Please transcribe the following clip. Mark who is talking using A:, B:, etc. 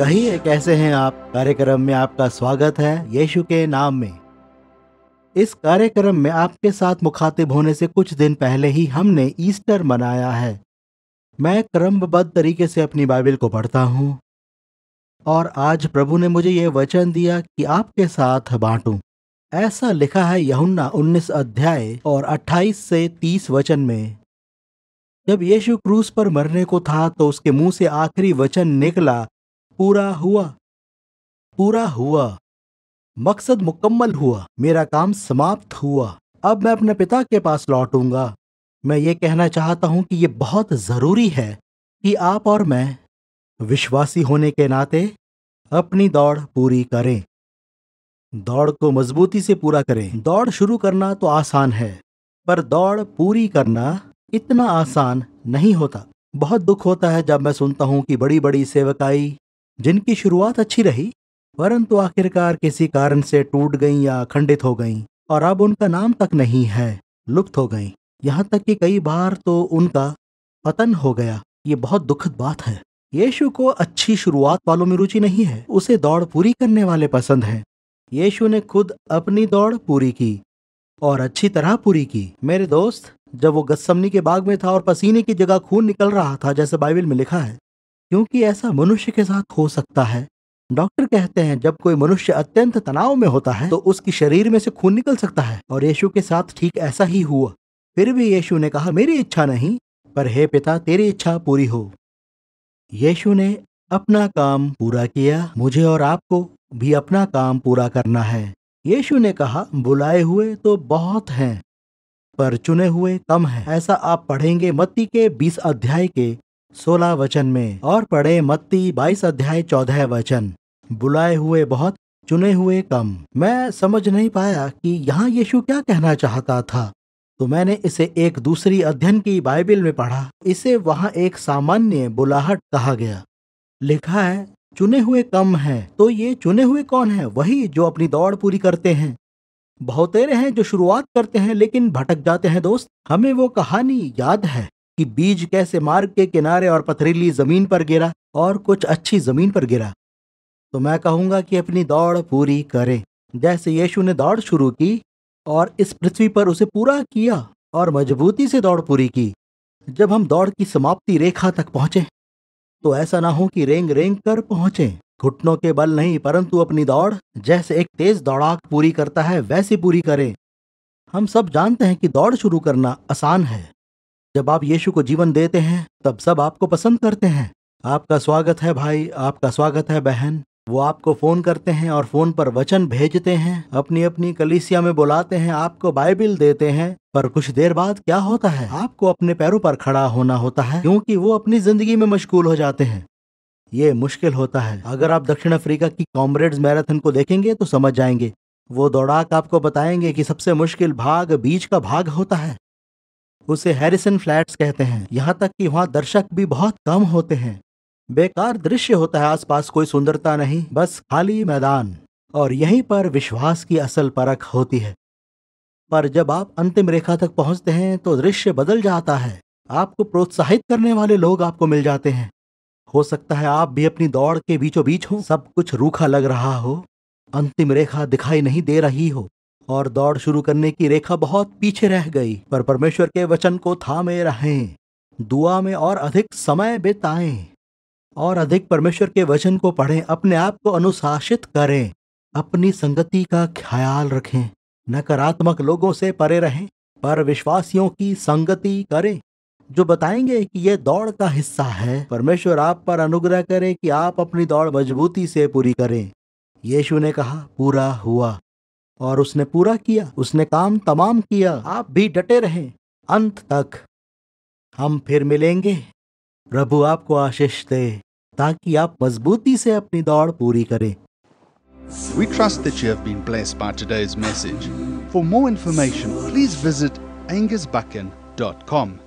A: कहिए कैसे हैं आप कार्यक्रम में आपका स्वागत है यीशु के नाम में इस कार्यक्रम में आपके साथ मुखातिब होने से कुछ दिन पहले ही हमने ईस्टर मनाया है मैं क्रमबद्ध तरीके से अपनी बाइबिल को पढ़ता हूँ और आज प्रभु ने मुझे ये वचन दिया कि आपके साथ बांटूं। ऐसा लिखा है यहुन्ना 19 अध्याय और 28 से 30 वचन में जब यीशु क्रूस पर मरने को था तो उसके मुंह से आखिरी वचन निकला पूरा हुआ पूरा हुआ मकसद मुकम्मल हुआ मेरा काम समाप्त हुआ अब मैं अपने पिता के पास लौटूंगा मैं ये कहना चाहता हूं कि ये बहुत ज़रूरी है कि आप और मैं विश्वासी होने के नाते अपनी दौड़ पूरी करें दौड़ को मजबूती से पूरा करें दौड़ शुरू करना तो आसान है पर दौड़ पूरी करना इतना आसान नहीं होता बहुत दुख होता है जब मैं सुनता हूं कि बड़ी बड़ी सेवकाई जिनकी शुरुआत अच्छी रही परंतु आखिरकार किसी कारण से टूट गई या खंडित हो गई और अब उनका नाम तक नहीं है लुप्त हो गई यहाँ तक कि कई बार तो उनका पतन हो गया ये बहुत दुखद बात है यीशु को अच्छी शुरुआत वालों में रुचि नहीं है उसे दौड़ पूरी करने वाले पसंद हैं यीशु ने खुद अपनी दौड़ पूरी की और अच्छी तरह पूरी की मेरे दोस्त जब वो गस्समनी के बाग में था और पसीने की जगह खून निकल रहा था जैसे बाइबिल में लिखा है क्योंकि ऐसा मनुष्य के साथ हो सकता है डॉक्टर कहते हैं जब कोई मनुष्य अत्यंत तनाव में होता है तो उसकी शरीर में से खून निकल सकता है और यीशु के साथ ठीक ऐसा ही हुआ फिर भी यीशु ने कहा मेरी इच्छा नहीं पर हे पिता तेरी इच्छा पूरी हो यीशु ने अपना काम पूरा किया मुझे और आपको भी अपना काम पूरा करना है यीशु ने कहा बुलाए हुए तो बहुत हैं पर चुने हुए कम हैं ऐसा आप पढ़ेंगे मत्ती के बीस अध्याय के सोलह वचन में और पढ़े मत्ती बाईस अध्याय चौदह वचन बुलाए हुए बहुत चुने हुए कम मैं समझ नहीं पाया कि यहाँ यीशु क्या कहना चाहता था तो मैंने इसे एक दूसरी अध्ययन की बाइबिल में पढ़ा इसे वहाँ एक सामान्य बुलाहट कहा गया लिखा है चुने हुए कम है तो ये चुने हुए कौन है वही जो अपनी दौड़ पूरी करते हैं बहुतेरे हैं जो शुरुआत करते हैं लेकिन भटक जाते हैं दोस्त हमें वो कहानी याद है कि बीज कैसे मार्ग के किनारे और पथरीली जमीन पर गिरा और कुछ अच्छी जमीन पर गिरा तो मैं कहूंगा कि अपनी दौड़ पूरी करें जैसे यीशु ने दौड़ शुरू की और इस पृथ्वी पर उसे पूरा किया और मजबूती से दौड़ पूरी की जब हम दौड़ की समाप्ति रेखा तक पहुंचे तो ऐसा ना हो कि रेंग रेंग कर पहुंचे घुटनों के बल नहीं परंतु अपनी दौड़ जैसे एक तेज दौड़ाक पूरी करता है वैसे पूरी करें हम सब जानते हैं कि दौड़ शुरू करना आसान है जब आप यीशु को जीवन देते हैं तब सब आपको पसंद करते हैं आपका स्वागत है भाई आपका स्वागत है बहन वो आपको फ़ोन करते हैं और फ़ोन पर वचन भेजते हैं अपनी अपनी कलीसिया में बुलाते हैं आपको बाइबिल देते हैं पर कुछ देर बाद क्या होता है आपको अपने पैरों पर खड़ा होना होता है क्योंकि वो अपनी ज़िंदगी में मशगूल हो जाते हैं ये मुश्किल होता है अगर आप दक्षिण अफ्रीका की कॉमरेड्स मैराथन को देखेंगे तो समझ जाएंगे वो दौड़ाक आपको बताएंगे कि सबसे मुश्किल भाग बीच का भाग होता है उसे हैरिसन फ्लैट्स कहते हैं यहाँ तक कि वहाँ दर्शक भी बहुत कम होते हैं बेकार दृश्य होता है आसपास कोई सुंदरता नहीं बस खाली मैदान और यहीं पर विश्वास की असल परख होती है पर जब आप अंतिम रेखा तक पहुंचते हैं तो दृश्य बदल जाता है आपको प्रोत्साहित करने वाले लोग आपको मिल जाते हैं हो सकता है आप भी अपनी दौड़ के बीचों बीच हो सब कुछ रूखा लग रहा हो अंतिम रेखा दिखाई नहीं दे रही हो और दौड़ शुरू करने की रेखा बहुत पीछे रह गई पर परमेश्वर के वचन को थामे रहें दुआ में और अधिक समय बिताएं और अधिक परमेश्वर के वचन को पढ़ें अपने आप को अनुशासित करें अपनी संगति का ख्याल रखें नकारात्मक लोगों से परे रहें पर विश्वासियों की संगति करें जो बताएंगे कि यह दौड़ का हिस्सा है परमेश्वर आप पर अनुग्रह करें कि आप अपनी दौड़ मजबूती से पूरी करें यीशु ने कहा पूरा हुआ और उसने पूरा किया उसने काम तमाम किया आप भी डटे रहें अंत तक हम फिर मिलेंगे प्रभु आपको आशीष दे ताकि आप मजबूती से अपनी दौड़ पूरी करें We trust that you have been blessed by today's message. For more information, please visit angusbucken.com.